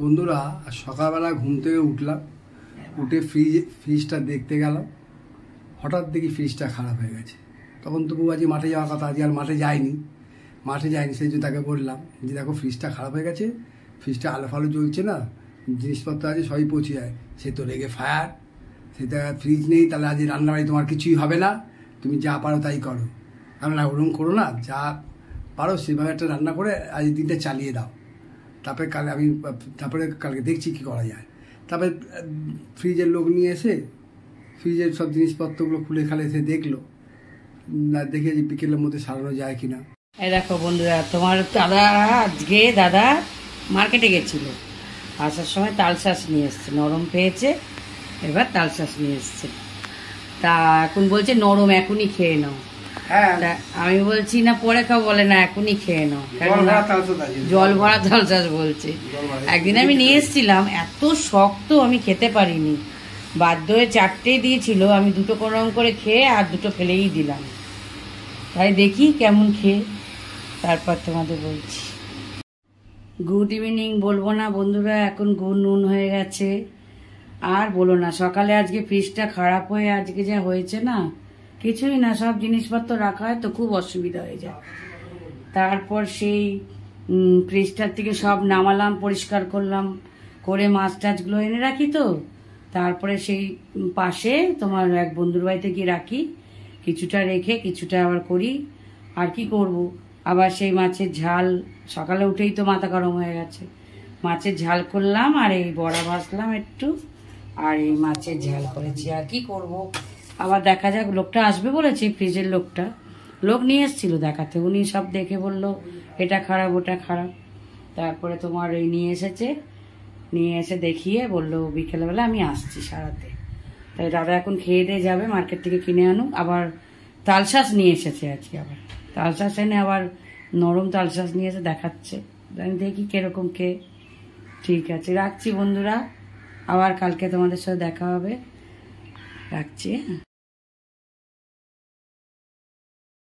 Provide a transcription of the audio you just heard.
বন্ধুরা সকালবেলা ঘুম থেকে উঠলাম উঠে ফ্রিজ ফ্রিজটা দেখতে গেলাম হঠাৎ দেখি ফ্রিজটা খারাপ হয়ে গেছে তখন তো বউ আজ মাঠে যাওয়ার কথা আজ আর মাঠে যায়নি মাঠে যায়নি সেই জন্য তাকে বললাম যে দেখো ফ্রিজটা খারাপ হয়ে গেছে ফ্রিজটা আলো ফালো জ্বলছে না জিনিসপত্র আছে সবই পচে যায় সে তো রেগে ফায়ার সেটা ফ্রিজ নেই তাহলে আজ রান্নাবাড়ি তোমার কিছুই হবে না তুমি যা পারো তাই করো কারণ ওরকম করো না যা পারো সেভাবে একটা রান্না করে আজ দিনটা চালিয়ে দাও তারপরে কাল আমি তারপরে কালকে দেখছি কি করা যায় তারপরে ফ্রিজের লোক নিয়ে এসে ফ্রিজের সব জিনিসপত্রগুলো খুলে খালে এসে দেখলো না দেখে যে বিকেলের মধ্যে সারানো যায় কিনা এই দেখো বন্ধুরা তোমার দাদা আজকে দাদা মার্কেটে গেছিল আসার সময় তালশ্বাস নিয়ে এসছে নরম পেয়েছে এবার তালশ্বাস নিয়ে এসছে তা এখন বলছে নরম এখনই খেয়ে নাও হ্যাঁ। আমি বলছি না পরে খাও বলে না এখনই খেয়ে নাও জল ভরা তাল চাষ বলছে একদিন আমি নিয়ে এসেছিলাম এত শক্ত আমি খেতে পারিনি বাধ্য হয়ে চারটেই দিয়েছিল আমি দুটো কোনোরম করে খেয়ে আর দুটো ফেলেই দিলাম তাই দেখি কেমন খেয়ে তারপর তোমাদের বলছি গুড ইভিনিং বলবো না বন্ধুরা এখন গুড় নুন হয়ে গেছে আর বলো না সকালে আজকে ফ্রিজটা খারাপ হয়ে আজকে যা হয়েছে না কিছুই না সব জিনিসপত্র রাখা হয় তো খুব অসুবিধা হয়ে যায় তারপর সেই ফ্রিজটার থেকে সব নামালাম পরিষ্কার করলাম করে মাছ টাছগুলো এনে রাখি তো তারপরে সেই পাশে তোমার এক বন্ধুর বাড়িতে গিয়ে রাখি কিছুটা রেখে কিছুটা আবার করি আর কি করব। আবার সেই মাছের ঝাল সকালে উঠেই তো মাথা গরম হয়ে গেছে মাছের ঝাল করলাম আর এই বড়া ভাজলাম একটু আর এই মাছের ঝাল করেছি আর কি করবো আবার দেখা যাক লোকটা আসবে বলেছে ফ্রিজের লোকটা লোক নিয়ে এসেছিল দেখাতে উনি সব দেখে বলল এটা খারাপ ওটা খারাপ তারপরে তোমার এই নিয়ে এসেছে নিয়ে এসে দেখিয়ে বলল বিকেলবেলা আমি আসছি সারাতে তাই দাদা এখন খেয়ে দিয়ে যাবে মার্কেট থেকে কিনে আনুক আবার তালশাস নিয়ে এসেছে আজকে আবার তালশাস এনে আবার নরম তালশাস নিয়ে এসে দেখাচ্ছে আমি দেখি কিরকম কে ঠিক আছে রাখছি বন্ধুরা আবার কালকে তোমাদের সাথে দেখা হবে রাখছি হ্যাঁ।